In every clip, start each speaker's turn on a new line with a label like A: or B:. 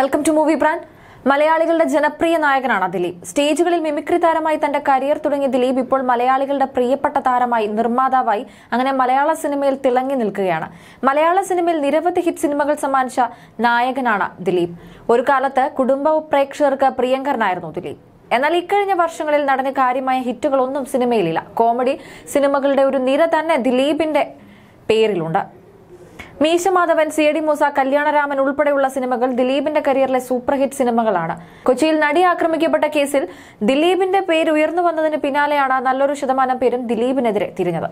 A: welcome to movie brand മലയാളികളുടെ ജനപ്രിയ നായകനാണ് ദിലീപ് സ്റ്റേജുകളിൽ മിമിക്രി താരമായി തന്റെ കരിയർ തുടങ്ങിയ ദിലീപ് ഇപ്പോൾ മലയാളികളുടെ പ്രിയപ്പെട്ട താരമായി നിർമ്മാതാവായി അങ്ങനെ മലയാള സിനിമയിൽ തിളങ്ങി നിൽക്കുകയാണ് മലയാള സിനിമയിൽ നിരവധി ഹിറ്റ് സിനിമകൾ സമ്മാനിച്ച നായകനാണ് ദിലീപ് ഒരു കാലത്ത് കുടുംബ പ്രേക്ഷകർക്ക് പ്രിയങ്കരനായിരുന്നു ദിലീപ് എന്നാൽ ഇക്കഴിഞ്ഞ വർഷങ്ങളിൽ നടന്ന കാര്യമായ ഹിറ്റുകളൊന്നും സിനിമയിലില്ല കോമഡി സിനിമകളുടെ ഒരു നിര തന്നെ ദിലീപിന്റെ പേരിലുണ്ട് മീശമാധവൻ സി ഡി മൂസ കല്യാണരാമൻ ഉൾപ്പെടെയുള്ള സിനിമകൾ ദിലീപിന്റെ കരിയറിലെ സൂപ്പർ ഹിറ്റ് സിനിമകളാണ് കൊച്ചിയിൽ നടി ആക്രമിക്കപ്പെട്ട കേസിൽ ദിലീപിന്റെ പേര് ഉയർന്നു വന്നതിന് പിന്നാലെയാണ് നല്ലൊരു ശതമാനം പേരും ദിലീപിനെതിരെ തിരിഞ്ഞത്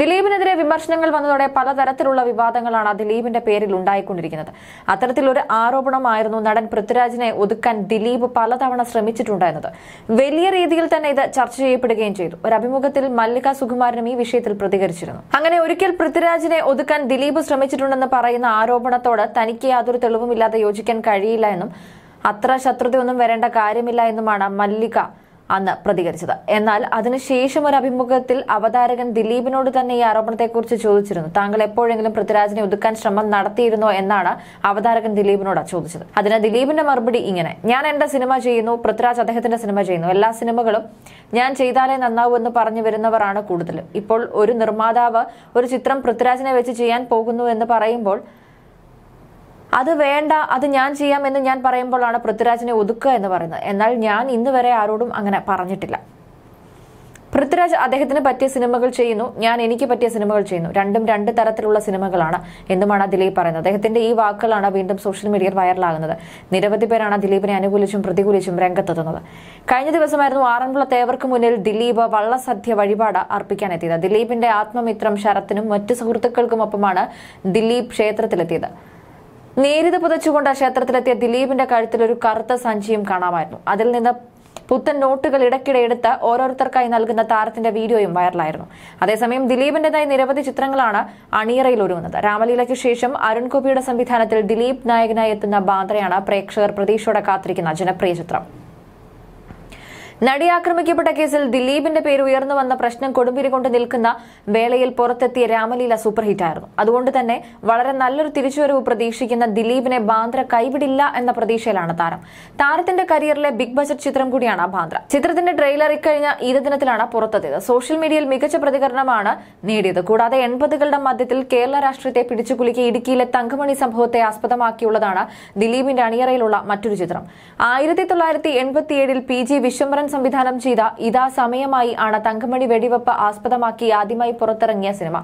A: ദിലീപിനെതിരെ വിമർശനങ്ങൾ വന്നതോടെ പലതരത്തിലുള്ള വിവാദങ്ങളാണ് ദിലീപിന്റെ പേരിൽ ഉണ്ടായിക്കൊണ്ടിരിക്കുന്നത് അത്തരത്തിലൊരു ആരോപണമായിരുന്നു നടൻ പൃഥ്വിരാജിനെ ഒതുക്കാൻ ദിലീപ് പലതവണ ശ്രമിച്ചിട്ടുണ്ടായിരുന്നത് വലിയ രീതിയിൽ തന്നെ ഇത് ചർച്ച ചെയ്യപ്പെടുകയും ചെയ്തു ഒരു അഭിമുഖത്തിൽ മല്ലിക സുകുമാരനും ഈ വിഷയത്തിൽ പ്രതികരിച്ചിരുന്നു അങ്ങനെ ഒരിക്കൽ പൃഥ്വിരാജിനെ ഒതുക്കാൻ ദിലീപ് ശ്രമിച്ചിട്ടുണ്ടെന്ന് പറയുന്ന ആരോപണത്തോട് തനിക്ക് യാതൊരു തെളിവുമില്ലാതെ യോജിക്കാൻ കഴിയില്ല എന്നും അത്ര ശത്രുതയൊന്നും വരേണ്ട കാര്യമില്ല എന്നുമാണ് മല്ലിക അന്ന് പ്രതികരിച്ചത് എന്നാൽ അതിനുശേഷം ഒരു അഭിമുഖത്തിൽ അവതാരകൻ ദിലീപിനോട് തന്നെ ഈ ആരോപണത്തെക്കുറിച്ച് ചോദിച്ചിരുന്നു താങ്കൾ എപ്പോഴെങ്കിലും പൃഥ്വിരാജിനെ ഒതുക്കാൻ ശ്രമം നടത്തിയിരുന്നോ എന്നാണ് അവതാരകൻ ദിലീപിനോട് ചോദിച്ചത് അതിന് ദിലീപിന്റെ മറുപടി ഇങ്ങനെ ഞാൻ എന്റെ സിനിമ ചെയ്യുന്നു പൃഥ്വിരാജ് അദ്ദേഹത്തിന്റെ സിനിമ ചെയ്യുന്നു എല്ലാ സിനിമകളും ഞാൻ ചെയ്താലേ നന്നാവൂ എന്ന് പറഞ്ഞു വരുന്നവരാണ് കൂടുതലും ഇപ്പോൾ ഒരു നിർമ്മാതാവ് ഒരു ചിത്രം പൃഥ്വിരാജിനെ വെച്ച് ചെയ്യാൻ പോകുന്നു എന്ന് പറയുമ്പോൾ അത് വേണ്ട അത് ഞാൻ ചെയ്യാം എന്ന് ഞാൻ പറയുമ്പോഴാണ് പൃഥ്വിരാജിനെ ഒതുക്കുക എന്ന് പറയുന്നത് എന്നാൽ ഞാൻ ഇന്ന് വരെ ആരോടും അങ്ങനെ പറഞ്ഞിട്ടില്ല പൃഥ്വിരാജ് അദ്ദേഹത്തിന് പറ്റിയ സിനിമകൾ ചെയ്യുന്നു ഞാൻ എനിക്ക് പറ്റിയ സിനിമകൾ ചെയ്യുന്നു രണ്ടും രണ്ട് തരത്തിലുള്ള സിനിമകളാണ് എന്നുമാണ് ദിലീപ് പറയുന്നത് അദ്ദേഹത്തിന്റെ ഈ വാക്കുകളാണ് വീണ്ടും സോഷ്യൽ മീഡിയയിൽ വൈറലാകുന്നത് നിരവധി പേരാണ് ദിലീപിനെ അനുകൂലിച്ചും പ്രതികൂലിച്ചും രംഗത്തെത്തുന്നത് കഴിഞ്ഞ ദിവസമായിരുന്നു ആറന്മുള തേവർക്ക് മുന്നിൽ ദിലീപ് വള്ളസദ്യ വഴിപാട് അർപ്പിക്കാനെത്തിയത് ദിലീപിന്റെ ആത്മമിത്രം ശരത്തിനും മറ്റു സുഹൃത്തുക്കൾക്കുമൊപ്പമാണ് ദിലീപ് ക്ഷേത്രത്തിലെത്തിയത് നേരിത് പുതച്ചുകൊണ്ട് ക്ഷേത്രത്തിലെത്തിയ ദിലീപിന്റെ കഴുത്തിൽ ഒരു കറുത്ത സഞ്ചിയും കാണാമായിരുന്നു അതിൽ നിന്ന് പുത്തൻ നോട്ടുകൾ ഇടയ്ക്കിടെ എടുത്ത് ഓരോരുത്തർക്കായി നൽകുന്ന താരത്തിന്റെ വീഡിയോയും വൈറലായിരുന്നു അതേസമയം ദിലീപിന്റേതായി നിരവധി ചിത്രങ്ങളാണ് അണിയറയിൽ ഒരുങ്ങുന്നത് രാമലീലയ്ക്ക് ശേഷം അരുൺ ഗോപിയുടെ സംവിധാനത്തിൽ ദിലീപ് നായകനായി എത്തുന്ന ബാന്ദ്രയാണ് പ്രേക്ഷകർ പ്രതീക്ഷയോടെ കാത്തിരിക്കുന്ന ജനപ്രിയ ചിത്രം നടി ആക്രമിക്കപ്പെട്ട കേസിൽ ദിലീപിന്റെ പേര് ഉയർന്നു വന്ന പ്രശ്നം കൊടുമ്പിരി കൊണ്ട് നിൽക്കുന്ന വേളയിൽ പുറത്തെത്തിയ രാമലീല ഹിറ്റായിരുന്നു അതുകൊണ്ട് തന്നെ വളരെ നല്ലൊരു തിരിച്ചുവരവ് പ്രതീക്ഷിക്കുന്ന ദിലീപിനെ ബാന്ദ്ര കൈവിടില്ല എന്ന പ്രതീക്ഷയിലാണ് താരം താരത്തിന്റെ കരിയറിലെ ബിഗ് ബജറ്റ് ചിത്രം കൂടിയാണ് ബാന്ദ്ര ചിത്രത്തിന്റെ ട്രെയിലർ ഇക്കഴിഞ്ഞ ദിനത്തിലാണ് പുറത്തെത്തിയത് സോഷ്യൽ മീഡിയയിൽ മികച്ച പ്രതികരണമാണ് നേടിയത് കൂടാതെ എൺപതുകളുടെ മധ്യത്തിൽ കേരള രാഷ്ട്രീയത്തെ പിടിച്ചുകുലുക്കി ഇടുക്കിയിലെ തങ്കമണി സംഭവത്തെ ആസ്പദമാക്കിയുള്ളതാണ് ദിലീപിന്റെ അണിയറയിലുള്ള മറ്റൊരു ചിത്രം ആയിരത്തി തൊള്ളായിരത്തി എൺപത്തിയേഴിൽ പി ജി വിശ്വംഭരൻ സംവിധാനം ചെയ്ത ഇതാ സമയമായി ആണ് തങ്കമണി വെടിവെപ്പ് ആസ്പദമാക്കി ആദ്യമായി പുറത്തിറങ്ങിയ സിനിമ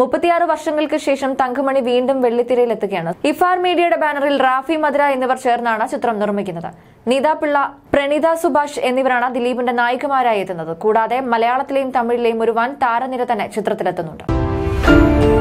A: മുപ്പത്തിയാറ് വർഷങ്ങൾക്ക് ശേഷം തങ്കമണി വീണ്ടും വെള്ളിത്തിരയിലെത്തുകയാണ് ഇഫാർ മീഡിയയുടെ ബാനറിൽ റാഫി മദ്ര എന്നിവർ ചേർന്നാണ് ചിത്രം നിർമ്മിക്കുന്നത് നീതാപിള്ള പ്രണീത സുഭാഷ് എന്നിവരാണ് ദിലീപിന്റെ നായികമാരായി എത്തുന്നത് കൂടാതെ മലയാളത്തിലെയും തമിഴിലെയും ഒരു വൻ താരനിര തന്നെ ചിത്രത്തിലെത്തുന്നുണ്ട്